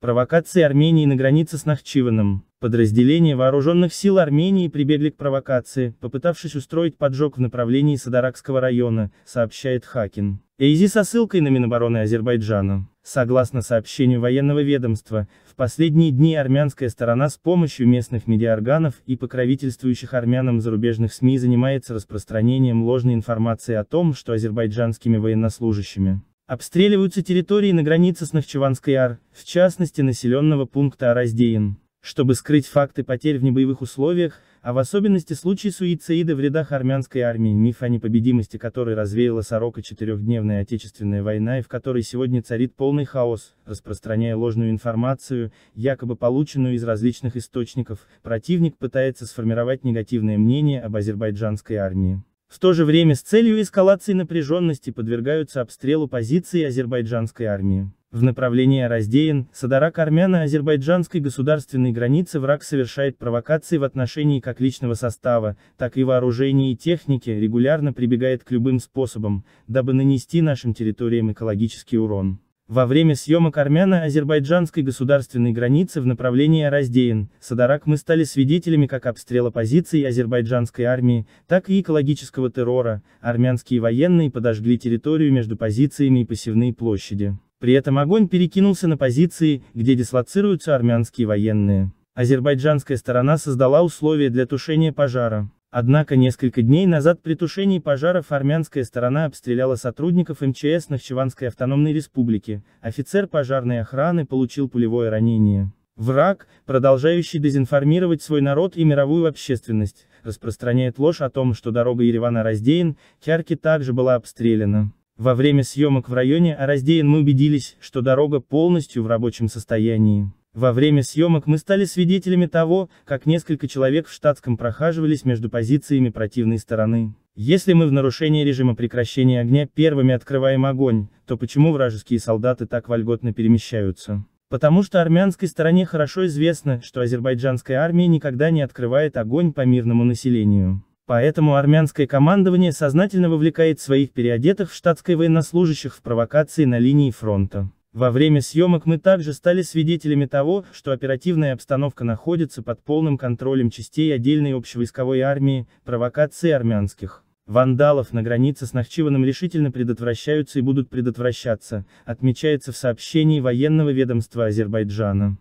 Провокации Армении на границе с Нахчиваном. Подразделения вооруженных сил Армении прибегли к провокации, попытавшись устроить поджог в направлении Садаракского района, сообщает Хакин. Эйзи со ссылкой на Минобороны Азербайджана. Согласно сообщению военного ведомства, в последние дни армянская сторона с помощью местных медиаорганов и покровительствующих армянам зарубежных СМИ занимается распространением ложной информации о том, что азербайджанскими военнослужащими Обстреливаются территории на границе с Нахчеванской АР, в частности населенного пункта Араздеин. Чтобы скрыть факты потерь в небоевых условиях, а в особенности случаи суицида в рядах армянской армии, миф о непобедимости которой развеяла сорока четырехдневная отечественная война и в которой сегодня царит полный хаос, распространяя ложную информацию, якобы полученную из различных источников, противник пытается сформировать негативное мнение об азербайджанской армии. В то же время с целью эскалации напряженности подвергаются обстрелу позиции азербайджанской армии. В направлении Раздеян, Садарак армяно-азербайджанской государственной границы враг совершает провокации в отношении как личного состава, так и вооружения и техники, регулярно прибегает к любым способам, дабы нанести нашим территориям экологический урон. Во время съемок армяно-азербайджанской государственной границы в направлении Раздеян, Садарак мы стали свидетелями как обстрела позиций азербайджанской армии, так и экологического террора, армянские военные подожгли территорию между позициями и посевные площади. При этом огонь перекинулся на позиции, где дислоцируются армянские военные. Азербайджанская сторона создала условия для тушения пожара. Однако несколько дней назад при тушении пожаров армянская сторона обстреляла сотрудников МЧС Нахчеванской автономной республики, офицер пожарной охраны получил пулевое ранение. Враг, продолжающий дезинформировать свой народ и мировую общественность, распространяет ложь о том, что дорога Еревана Раздеин, Кярки также была обстреляна. Во время съемок в районе Араздеин мы убедились, что дорога полностью в рабочем состоянии. Во время съемок мы стали свидетелями того, как несколько человек в штатском прохаживались между позициями противной стороны. Если мы в нарушении режима прекращения огня первыми открываем огонь, то почему вражеские солдаты так вольготно перемещаются? Потому что армянской стороне хорошо известно, что азербайджанская армия никогда не открывает огонь по мирному населению. Поэтому армянское командование сознательно вовлекает своих переодетых в штатской военнослужащих в провокации на линии фронта. Во время съемок мы также стали свидетелями того, что оперативная обстановка находится под полным контролем частей отдельной общевойсковой армии, провокации армянских вандалов на границе с Нахчиваном решительно предотвращаются и будут предотвращаться, отмечается в сообщении военного ведомства Азербайджана.